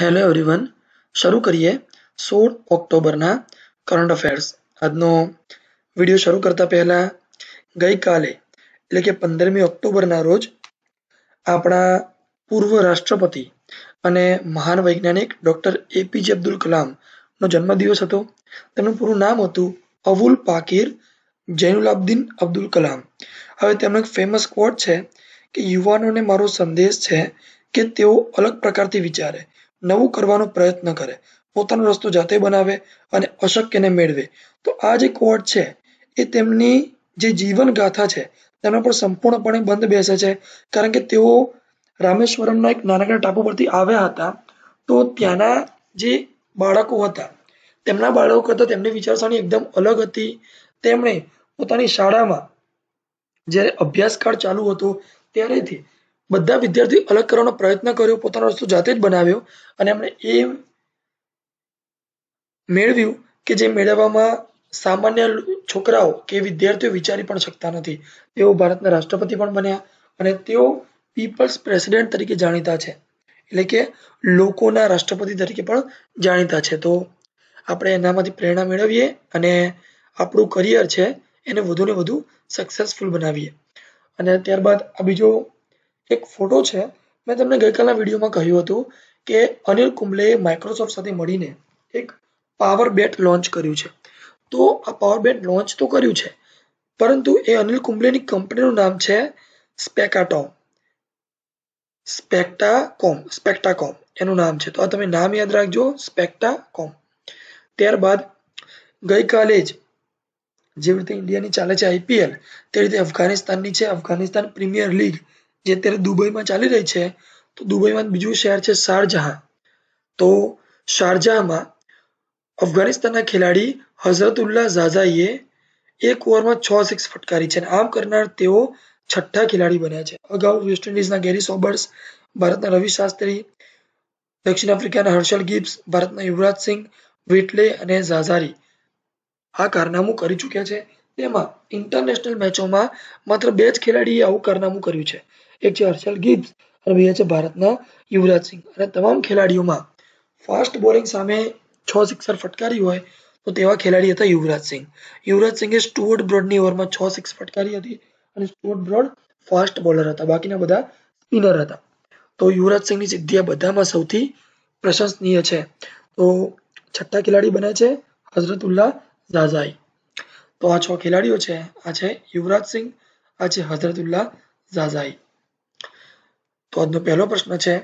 hello everyone શરૂ કરીએ સોળ ઓક્ટોબરના કરંટ અફેર્સ આજનો વિડીયો શરૂ કરતા પહેલાં ગઈકાલે એટલે કે પંદરમી ઓક્ટોબરના રોજ આપણા પૂર્વ રાષ્ટ્રપતિ અને મહાન વૈજ્ઞાનિક ડૉક્ટર એપીજે અબ્દુલ કલામનો જન્મદિવસ હતો તેમનું પૂરું નામ હતું અવુલ પાકીર જૈનુલાબ્દીન અબ્દુલ કલામ હવે તેમનો એક ફેમસ કોટ છે કે યુવાનોને મારો સંદેશ છે કે તેઓ અલગ પ્રકારથી વિચારે નવું કરવાનો પ્રયત્ન કરે પોતાનો રસ્તો જાતે બનાવે અને અશક્યને મેળવે તો આ જે કોટ છે એ તેમની જે જીવનગાથા છે તેના પર સંપૂર્ણપણે બંધ બેસે છે કારણ કે તેઓ રામેશ્વરમના એક નાનકડા ટાપુ પરથી આવ્યા હતા તો ત્યાંના જે બાળકો હતા તેમના બાળકો કરતા તેમની વિચારસરણી એકદમ અલગ હતી તેમણે પોતાની શાળામાં જ્યારે અભ્યાસકાળ ચાલુ હતો ત્યારેથી બધા વિદ્યાર્થી અલગ કરવાનો પ્રયત્ન કર્યો પોતાનો રસ્તો જાતે જ બનાવ્યો અને એમણે એ મેળવ્યું કે જે મેળવવામાં સામાન્ય છોકરાઓ કે વિદ્યાર્થીઓ વિચારી પણ શકતા નથી તેઓ ભારતના રાષ્ટ્રપતિ પણ બન્યા અને તેઓ પીપલ્સ પ્રેસિડેન્ટ તરીકે જાણીતા છે એટલે કે લોકોના રાષ્ટ્રપતિ તરીકે પણ જાણીતા છે તો આપણે એનામાંથી પ્રેરણા મેળવીએ અને આપણું કરિયર છે એને વધુ ને વધુ સક્સેસફુલ બનાવીએ અને ત્યારબાદ આ બીજો એક ફોટો છે મેં તમને ગઈકાલના વિડીયોમાં કહ્યું હતું કે અનિલ કુંબલેએ માઇક્રોસોફ્ટ સાથે મળીને એક પાવર બેટ લોન્ચ કર્યું છે તો આ પાવર બેટ લોન્ચ તો કર્યું છે પરંતુ એ અનિલ કુંબલેની કંપનીનું નામ છે સ્પેકાટોમ સ્પેક્ટાકોમ સ્પેક્ટાકોમ એનું નામ છે તો આ તમે નામ યાદ રાખજો સ્પેક્ટાકોમ ત્યારબાદ ગઈકાલે જ જેવી રીતે ઇન્ડિયાની ચાલે છે આઈપીએલ તે રીતે અફઘાનિસ્તાનની છે અફઘાનિસ્તાન પ્રીમિયર લીગ જે અત્યારે દુબઈમાં ચાલી રહી છે તો દુબઈમાં બીજું શહેર છે શારજહાં તો શારજહામાં અફઘાનિસ્તાનના ખેલાડી હઝરતુલ્લા ઝાઝાઈએ એક ઓવરમાં છ સિક્સ ફટકારી છે અને આમ કરનાર તેઓ છઠ્ઠા ખેલાડી બન્યા છે અગાઉ વેસ્ટ ઇન્ડિઝના ગેરી સોબર્સ ભારતના રવિ શાસ્ત્રી દક્ષિણ આફ્રિકાના હર્ષલ ગિબ્સ ભારતના યુવરાજ સિંહ વિટલે અને ઝાઝારી આ કારનામું કરી ચૂક્યા છે તેમાં ઇન્ટરનેશનલ મેચોમાં માત્ર બે જ ખેલાડીએ આવું કારનામું કર્યું છે એક છે હર્ષલ ગિબ્સ અને બીજા છે ભારતના યુવરાજ સિંહ અને તમામ ખેલાડીઓમાં ફાસ્ટ બોલિંગ સામે છ સિક્સર ફટકારી હોય તો તેવા ખેલાડી હતા યુવરાજ સિંહ યુવરાજ સિંહે સ્ટુઅર્ટ બ્રોડની ઓવરમાં છ સિક્સ ફટકારી હતી અને સ્ટુઅર્ટ બ્રોડ ફાસ્ટ બોલર હતા બાકીના બધા સ્પિનર હતા તો યુવરાજ સિંહની સિદ્ધિ બધામાં સૌથી પ્રશંસનીય છે તો છઠ્ઠા ખેલાડી બને છે હઝરતુલ્લા ઝાઝાઈ તો આ છ ખેલાડીઓ છે આ છે યુવરાજ સિંહ આ છે હઝરતુલ્લા ઝાઝાઈ તો આજનો પહેલો પ્રશ્ન છે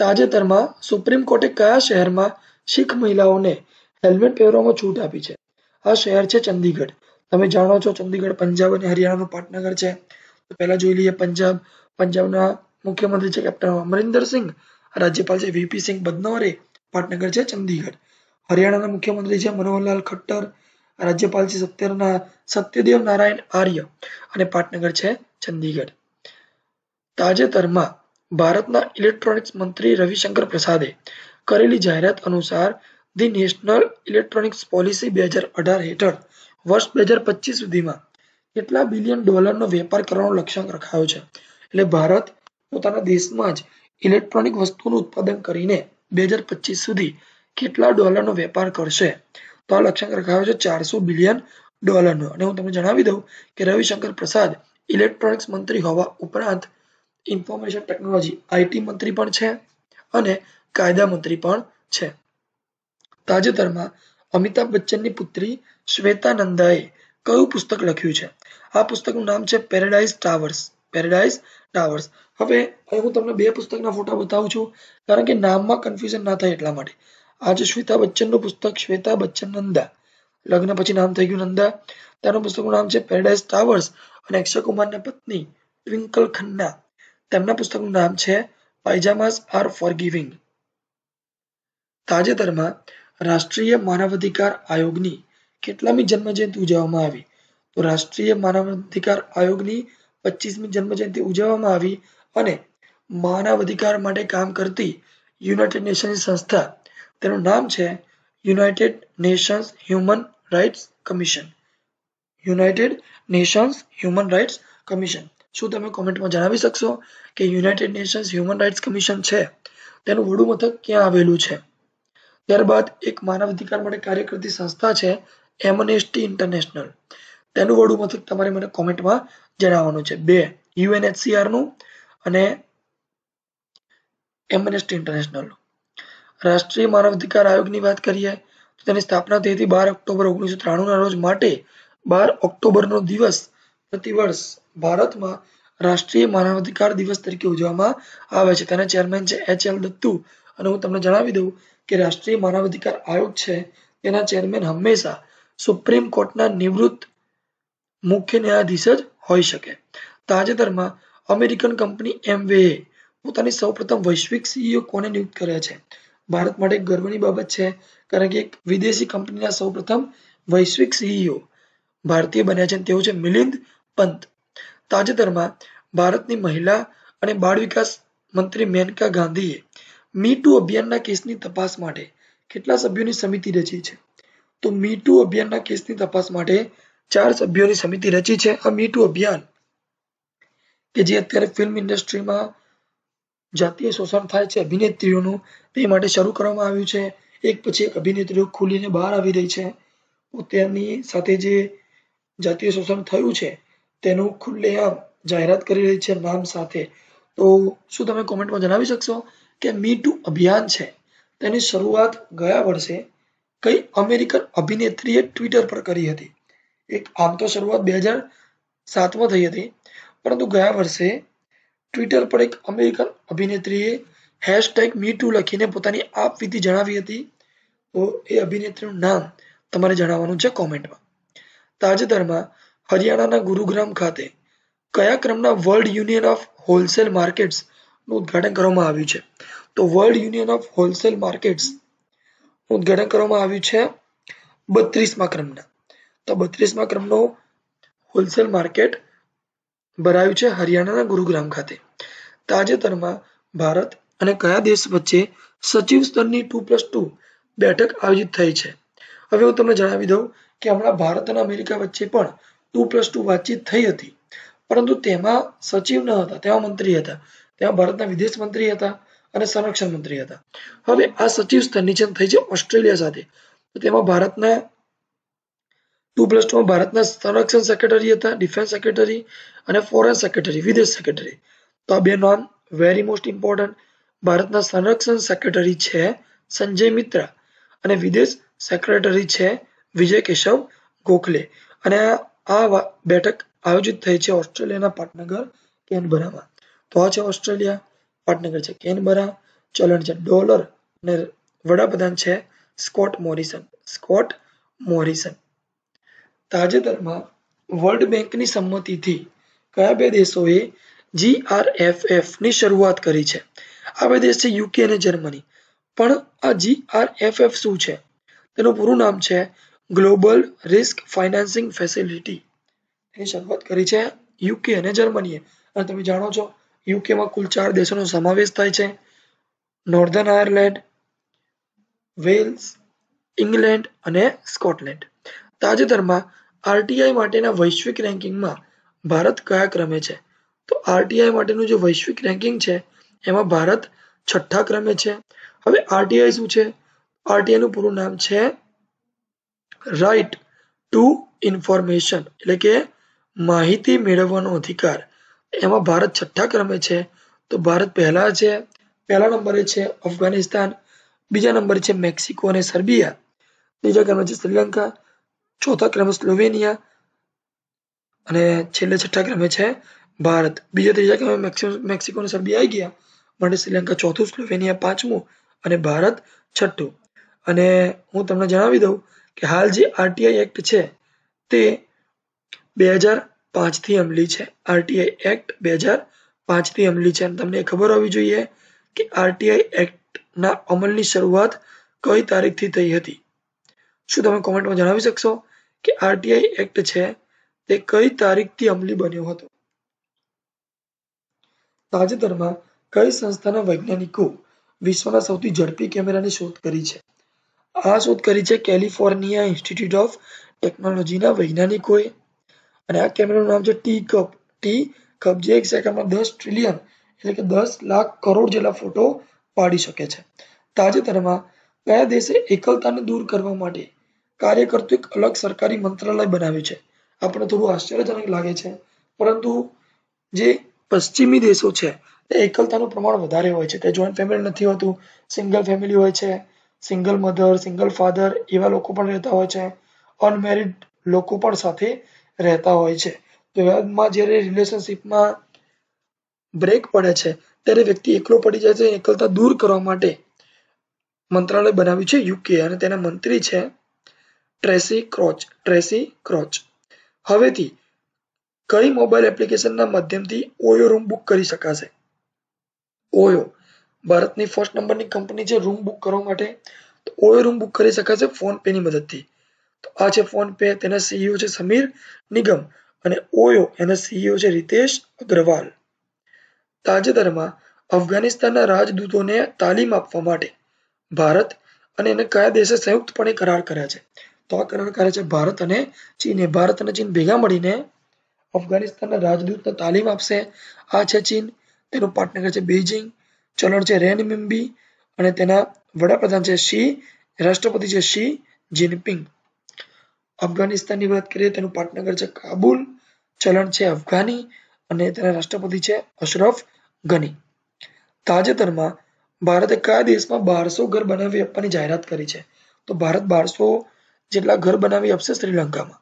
તાજેતરમાં સુપ્રીમ કોર્ટે કયા શહેરમાં શીખ મહિલાઓને હેલ્મેટ પહેરવામાં છૂટ આપી છે આ શહેર છે ચંદીગઢ તમે જાણો છો ચંદીગઢ પંજાબ અને હરિયાણાનું પાટનગર છે તો પહેલા જોઈ લઈએ પંજાબ પંજાબના મુખ્યમંત્રી છે કેપ્ટન અમરિન્દર સિંહ રાજ્યપાલ છે વીપી સિંહ બદનોરે પાટનગર છે ચંદીગઢ હરિયાણાના મુખ્યમંત્રી છે મનોહરલાલ ખટ્ટર રાજ્યપાલ છે સત્યના સત્યદેવ નારાયણ આર્ય અને પાટનગર છે ચંદીગઢ તાજેતરમાં ભારતના ઇલેક્ટ્રોનિક્સ મંત્રી રવિશંકર પ્રસાદે કરેલી જાહેરાત અનુસાર ધી નેશનલ ઇલેક્ટ્રોનિક્સ પોલિસી બે હજાર અઢાર હેઠળ વર્ષ બે હજાર પચીસ સુધીમાં કેટલા બિલિયન ડોલરનો વેપાર કરવાનો લક્ષ્યાંક રખાયો છે એટલે ભારત પોતાના દેશમાં જ ઇલેક્ટ્રોનિક વસ્તુનું ઉત્પાદન કરીને બે હજાર પચીસ સુધી કેટલા ડોલરનો વેપાર કરશે તો આ લક્ષ્યાંક રખાયો છે ચારસો બિલિયન ડોલરનો અને હું તમને જણાવી દઉં કે રવિશંકર પ્રસાદ ઇલેક્ટ્રોનિક્સ મંત્રી હોવા ઉપરાંત ઇન્ફોર્મેશન ટેકનોલોજી આઈટી મંત્રી પણ છે અને કાયદા મંત્રી પણ છે તાજેતરમાં અમિતાભ બચ્ચનની પુત્રી શ્વેતા નંદાએ કયું પુસ્તક લખ્યું છે આ પુસ્તકનું નામ છે પેરેડાઇઝ ટાવર્સ પેરેડાઇઝ ટાવર્સ હવે હું તમને બે પુસ્તકના ફોટા બતાવું છું કારણ કે નામમાં કન્ફ્યુઝન ના થાય એટલા માટે આ છે શ્વેતા બચ્ચનનું પુસ્તક શ્વેતા બચ્ચન નંદા લગ્ન પછી નામ થઈ ગયું નંદા તેનું પુસ્તકનું નામ છે પેરેડાઇઝ ટાવર્સ અને અક્ષય કુમારના પત્ની ટ્વિંકલ ખન્ના તેમના પુસ્તકનું નામ છે પાયજામાઝ ફોર ફોરગિવિંગ તાજેતરમાં રાષ્ટ્રીય માનવાધિકાર આયોગની કેટલામી જન્મજયંતિ ઉજવવામાં આવી તો રાષ્ટ્રીય માનવાધિકાર આયોગની પચીસમી જન્મજયંતિ ઉજવવામાં આવી અને માનવાધિકાર માટે કામ કરતી યુનાઇટેડ નેશન્સ સંસ્થા તેનું નામ છે United Nations Human Rights Commission United Nations Human Rights Commission શું તમે કોમેન્ટમાં જણાવી શકશો કે United Nations Human Rights Commission છે તેનું વડુ મથક ક્યાં આવેલું છે ત્યારબાદ એક માનવ અધિકાર માટે કાર્ય કરતી સંસ્થા છે એમનેસ્ટી ઇન્ટરનેશનલ તેનું વડુ મથક તમારે મને કોમેન્ટમાં જણાવવાનું છે બે યુએનએચસીઆરનું અને એમનેસ્ટી ઇન્ટરનેશનલ રાષ્ટ્રીય માનવ અધિકાર આયોગની વાત કરીએ તો તેની સ્થાપના થઈ હતી બાર ઓક્ટોબર ઓગણીસો ત્રાણુંના રોજ માટે બાર ઓક્ટોબરનો દિવસ પ્રતિવર્ષ ભારતમાં રાષ્ટ્રીય માનવાધિકાર દિવસ તરીકે ઉજવવામાં આવે છે તેના ચેરમેન છે એચ એલ દત્તુ અને હું તમને જણાવી દઉં કે રાષ્ટ્રીય માનવાધિકાર આયોગ છે તેના ચેરમેન હંમેશા સુપ્રીમ કોર્ટના નિવૃત્ત મુખ્ય ન્યાયાધીશ જ હોઈ શકે તાજેતરમાં અમેરિકન કંપની એમવે પોતાની સૌપ્રથમ વૈશ્વિક સીઈઓ e કોને નિયુક્ત કર્યા છે ભારત માટે ગર્વની બાબત છે કારણ કે એક વિદેશી કંપનીના સૌપ્રથમ વૈશ્વિક સીઈઓ e ભારતીય બન્યા છે તેઓ છે મિલિંદ પંત તાજેતરમાં ભારતની મહિલા અને બાળ વિકાસ મંત્રી મેનકા ગાંધીએ મી ટુ અભિયાનના કેસની તપાસ માટે કેટલા સભ્યોની સમિતિ રચી છે તો મી ટુ અભિયાનના કેસની તપાસ માટે ચાર સભ્યોની સમિતિ રચી છે આ મી ટુ અભિયાન કે જે અત્યારે ફિલ્મ ઇન્ડસ્ટ્રીમાં જાતીય શોષણ થાય છે અભિનેત્રીઓનું તે માટે શરૂ કરવામાં આવ્યું છે એક પછી એક અભિનેત્રીઓ ખુલીને બહાર આવી રહી છે પોતાની સાથે જે જાતીય શોષણ થયું છે તેનું ખુલ્લેઆમ જાહેરાત કરી રહી છે નામ સાથે તો શું તમે કોમેન્ટમાં જણાવી શકશો કે મી ટુ અભિયાન છે તેની શરૂઆત ગયા વર્ષે કઈ અમેરિકન અભિનેત્રીએ ટ્વિટર પર કરી હતી એક આમ તો શરૂઆત બે હજાર સાતમાં થઈ હતી પરંતુ ગયા વર્ષે ટ્વિટર પર એક અમેરિકન અભિનેત્રીએ હેશટેગ મી ટુ લખીને પોતાની આપવીતી જણાવી હતી તો એ અભિનેત્રીનું નામ તમારે જણાવવાનું છે કોમેન્ટમાં તાજેતરમાં હરિયાણાના ગુરુગ્રામ ખાતે કયા ક્રમના વર્લ્ડ યુનિયન ઓફ હોલસેલ માર્કેટ્સનું ઉદ્ઘાટન કરવામાં આવ્યું છે તો World Union of wholesale markets ઉદ્ઘાટન કરવામાં આવ્યું છે બત્રીસમાં ક્રમના તો બત્રીસમાં ક્રમનો હોલસેલ માર્કેટ ભરાયું છે હરિયાણાના ગુરુગ્રામ ખાતે તાજેતરમાં ભારત અને કયા દેશ વચ્ચે સચિવ સ્તરની ટુ પ્લસ ટુ બેઠક આયોજિત થઈ છે હવે હું તમને જણાવી દઉં કે હમણાં ભારત અને અમેરિકા વચ્ચે પણ ટુ પ્લસ ટુ વાતચીત થઈ હતી પરંતુ તેમાં સચિવ ન હતા તેમાં મંત્રી હતા તેમાં ભારતના વિદેશ મંત્રી હતા અને સંરક્ષણ મંત્રી હતા હવે આ સચિવ સ્તરની જેમ થઈ છે ઓસ્ટ્રેલિયા સાથે તો તેમાં ભારતના ટુ પ્લસ ટુમાં ભારતના સંરક્ષણ સેક્રેટરી હતા ડિફેન્સ સેક્રેટરી અને ફોરેન સેક્રેટરી વિદેશ સેક્રેટરી તો આ બે નોન વેરી મોસ્ટ ઇમ્પોર્ટન્ટ ભારતના સંરક્ષણ સેક્રેટરી છે સંજય મિત્રા અને વિદેશ સેક્રેટરી છે વિજય કેશવ ગોખલે અને આ બેઠક આયોજિત થઈ છે ઓસ્ટ્રેલિયાના પાટનગર કેનબરામાં તો આ છે ઓસ્ટ્રેલિયા પાટનગર છે કેનબરા ચલણ છે ડોલર અને વડાપ્રધાન છે સ્કોટ મોરિસન સ્કોટ મોરિસન તાજેતરમાં વર્લ્ડ બેંકની સંમતિથી કયા બે દેશોએ ની શરૂઆત કરી છે આ બે દેશ છે યુકે અને જર્મની પણ આ જીઆરએફએફ શું છે તેનું પૂરું નામ છે ગ્લોબલ રિસ્ક ફાઇનાન્સિંગ ફેસિલિટી એની શરૂઆત કરી છે યુકે અને જર્મનીએ અને તમે જાણો છો યુકેમાં કુલ ચાર દેશોનો સમાવેશ થાય છે નોર્ધન આયર્લેન્ડ વેલ્સ ઇંગ્લેન્ડ અને સ્કોટલેન્ડ તાજેતરમાં આરટીઆઈ માટેના વૈશ્વિક રેન્કિંગમાં ભારત કયા ક્રમે છે તો આરટીઆઈ માટેનું જે વૈશ્વિક રેન્કિંગ છે એમાં ભારત છઠ્ઠા ક્રમે છે હવે આરટીઆઈ શું છે આરટીઆઈનું પૂરું નામ છે રાઈટ ટુ ઇન્ફોર્મેશન એટલે કે માહિતી મેળવવાનો અધિકાર એમાં ભારત છઠ્ઠા ક્રમે છે તો ભારત પહેલા છે પહેલા નંબરે છે અફઘાનિસ્તાન બીજા નંબરે છે મેક્સિકો અને સર્બિયા બીજા ક્રમે છે શ્રીલંકા ચોથા ક્રમે સ્લોવેનિયા અને છેલ્લે છઠ્ઠા ક્રમે છે ભારત બીજા ત્રીજા ક્રમે મેક્સિકો અને સર્બિયા આવી ગયા માટે શ્રીલંકા ચોથું સ્લોવેનિયા પાંચમું અને ભારત છઠ્ઠું અને હું તમને જણાવી દઉં કે હાલ જે આરટીઆઈ એક્ટ છે તે બે હજાર પાંચથી અમલી છે આરટીઆઈ એક્ટ બે હજાર પાંચથી અમલી છે અને તમને ખબર હોવી જોઈએ કે આરટીઆઈ એક્ટના અમલની શરૂઆત કઈ તારીખથી થઈ હતી શું તમે કોમેન્ટમાં જણાવી શકશો કે આરટીઆઈ એક્ટ છે તે કઈ તારીખથી અમલી બન્યો હતો તાજેતરમાં કઈ સંસ્થાના વૈજ્ઞાનિકો વિશ્વના સૌથી ઝડપી કેમેરાની શોધ કરી છે આ શોધ કરી છે કેલિફોર્નિયા ઇન્સ્ટિટ્યૂટ ઓફ ટેકનોલોજીના વૈજ્ઞાનિકોએ અને આ કેમેરાનું નામ છે ટી કપ ટી કપ જે એક સેકન્ડમાં દસ ટ્રિલિયન એટલે કે દસ લાખ કરોડ જેટલા ફોટો પાડી શકે છે તાજેતરમાં કયા દેશે એકલતાને દૂર કરવા માટે કાર્ય કરતું એક અલગ સરકારી મંત્રાલય બનાવ્યું છે આપણને થોડું આશ્ચર્યજનક લાગે છે પરંતુ જે પશ્ચિમી દેશો છે તે એકલતાનું પ્રમાણ વધારે હોય છે તે જોઈન્ટ ફેમિલી નથી હોતું સિંગલ ફેમિલી હોય છે સિંગલ મધર સિંગલ ફાધર એવા લોકો પણ રહેતા હોય છે અનમેરિડ લોકો પણ સાથે રહેતા હોય છે વિવાદમાં જ્યારે રિલેશનશિપમાં બ્રેક પડે છે ત્યારે વ્યક્તિ એકલો પડી જાય છે એકલતા દૂર કરવા માટે મંત્રાલય બનાવ્યું છે યુકે અને તેના મંત્રી છે ટ્રેસી ક્રોચ ટ્રેસી ક્રોચ હવેથી કઈ મોબાઈલ એપ્લિકેશનના માધ્યમથી ઓયો રૂમ બુક કરી શકાશે ઓયો ભારતની ફર્સ્ટ નંબરની કંપની છે રૂમ બુક કરવા માટે તો ઓય રૂમ બુક કરી શકાશે ફોન પેની મદદથી તો આ છે ફોન પે તેના સીઈઓ છે સમીર નિગમ અને ઓયો એના સીઈઓ છે રિતેશ અગ્રવાલ તાજેતરમાં અફઘાનિસ્તાનના રાજદૂતોને તાલીમ આપવા માટે ભારત અને એને કયા દેશે સંયુક્તપણે કરાર કર્યા છે તો આ કરાર કરે છે ભારત અને ચીને ભારત અને ચીન ભેગા મળીને અફઘાનિસ્તાનના રાજદૂતને તાલીમ આપશે આ છે ચીન તેનું પાર્ટનર છે બેઇજિંગ ચલણ છે રેન મિમ્બી અને તેના વડાપ્રધાન છે શી રાષ્ટ્રપતિ છે શી જિનપિંગ અફઘાનિસ્તાનની વાત કરીએ તેનું પાટનગર છે કાબુલ ચલણ છે અફઘાની અને તેના રાષ્ટ્રપતિ છે અશરફ ગની તાજેતરમાં ભારતે કયા દેશમાં બારસો ઘર બનાવી આપવાની જાહેરાત કરી છે તો ભારત બારસો જેટલા ઘર બનાવી આપશે શ્રીલંકામાં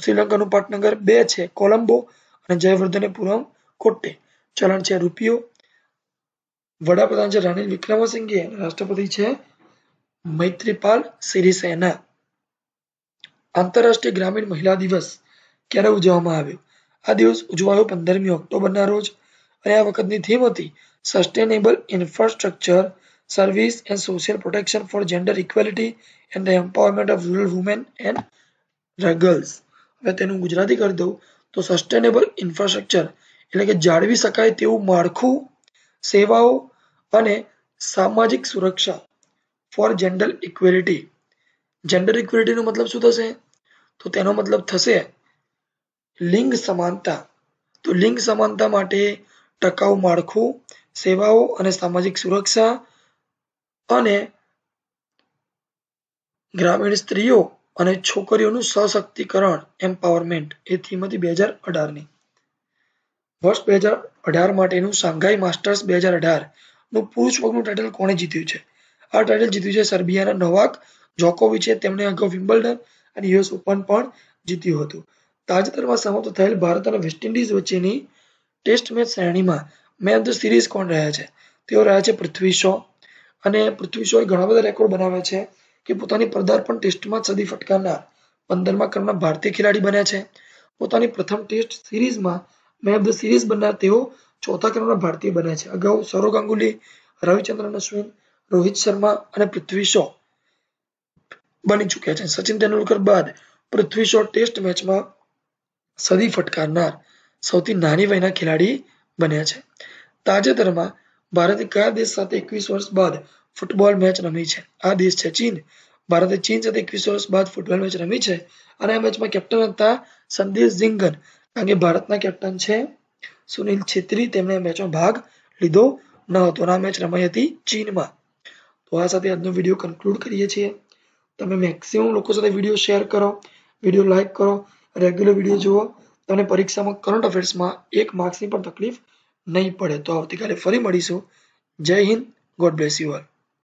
શ્રીલંકાનું પાટનગર બે છે કોલંબો અને જયવર્ધનેપુરમ કોટ્ટે ચલણ છે રૂપિયો વડાપ્રધાન છે રનિલ વિક્રમસિંઘે રાષ્ટ્રપતિ છે મૈત્રીપાલ સિરિસેના આંતરરાષ્ટ્રીય ગ્રામીણ મહિલા દિવસ ક્યારે ઉજવવામાં આવ્યો આ દિવસ ઉજવાયો પંદરમી ઓક્ટોબરના રોજ અને આ વખતની થીમ હતી sustainable infrastructure service and social protection for gender equality and the empowerment of rural women and girls હવે તેનું ગુજરાતી કરી દઉં તો સસ્ટેનેબલ ઇન્ફ્રાસ્ટ્રક્ચર એટલે કે જાળવી શકાય તેવું માળખું સેવાઓ અને સામાજિક સુરક્ષા ફોર જેન્ડર ઇક્વેલિટી જેન્ડર ઇક્વેલિટીનો મતલબ શું થશે તો તેનો મતલબ થશે લિંગ સમાનતા તો લિંગ સમાનતા માટે ટકાઉ માળખું સેવાઓ અને સામાજિક સુરક્ષા અને ગ્રામીણ સ્ત્રીઓ અને છોકરીઓનું સશક્તિકરણ એમ્પાવરમેન્ટ એ થીમ હતી બે હજાર અઢારની વર્ષ બે હજાર અઢાર માટેનું શાંઘાઈ માસ્ટર્સ બે હજાર અઢારનું પુરુષ ટાઇટલ કોણે જીત્યું છે આ ટાઇટલ જીત્યું છે સર્બિયાના નોવાક જોકોવિચે તેમણે અગાઉ વિમ્બલ્ડન અને યુએસ ઓપન પણ જીત્યું હતું તાજેતરમાં સમાપ્ત થયેલ ભારત અને વેસ્ટ ઇન્ડિઝ વચ્ચેની ટેસ્ટ મેચ શ્રેણીમાં મેન ઓફ ધ સિરીઝ કોણ રહ્યા છે તેઓ રહ્યા છે પૃથ્વી શો અને પૃથ્વી શોએ ઘણા બધા રેકોર્ડ બનાવ્યા છે કે પોતાની પદાર્પણ ટેસ્ટમાં સદી ફટકારનાર પંદરમા ક્રમના ભારતીય ખેલાડી બન્યા છે પોતાની પ્રથમ ટેસ્ટ સિરીઝમાં મેન ઓફ ધ સિરીઝ બનનાર તેઓ ચોથા ક્રમના ભારતીય બન્યા છે અગાઉ સૌરવ ગાંગુલી રવિચંદ્રન અશ્વિન રોહિત શર્મા અને પૃથ્વી શો બની ચૂક્યા છે સચિન તેંડુલકર બાદ પૃથ્વી શો ટેસ્ટ મેચમાં સદી ફટકારનાર સૌથી નાની વયના ખેલાડી બન્યા છે તાજેતરમાં ભારતે કયા દેશ સાથે એકવીસ વર્ષ બાદ ફૂટબોલ મેચ રમી છે આ દેશ છે ચીન ભારતે ચીન સાથે એકવીસ વર્ષ બાદ ફૂટબોલ મેચ રમી છે અને આ મેચમાં કેપ્ટન હતા સંદેશ ઝિંગન કારણ કે ભારતના કેપ્ટન છે સુનિલ છેત્રી તેમણે મેચમાં ભાગ લીધો ન હતો આ મેચ રમાઈ હતી ચીનમાં તો આ સાથે આજનો વિડીયો કન્ક્લુડ કરીએ છીએ તમે મેક્સિમમ લોકો સાથે વિડીયો શેર કરો વિડીયો લાઇક કરો રેગ્યુલર વિડીયો જુઓ તમને પરીક્ષામાં કરંટ અફેર્સમાં એક માર્ક્સની પણ તકલીફ નહીં પડે તો આવતીકાલે ફરી મળીશું જય હિન્દ ગોડ બ્લેસ યુ ઓલ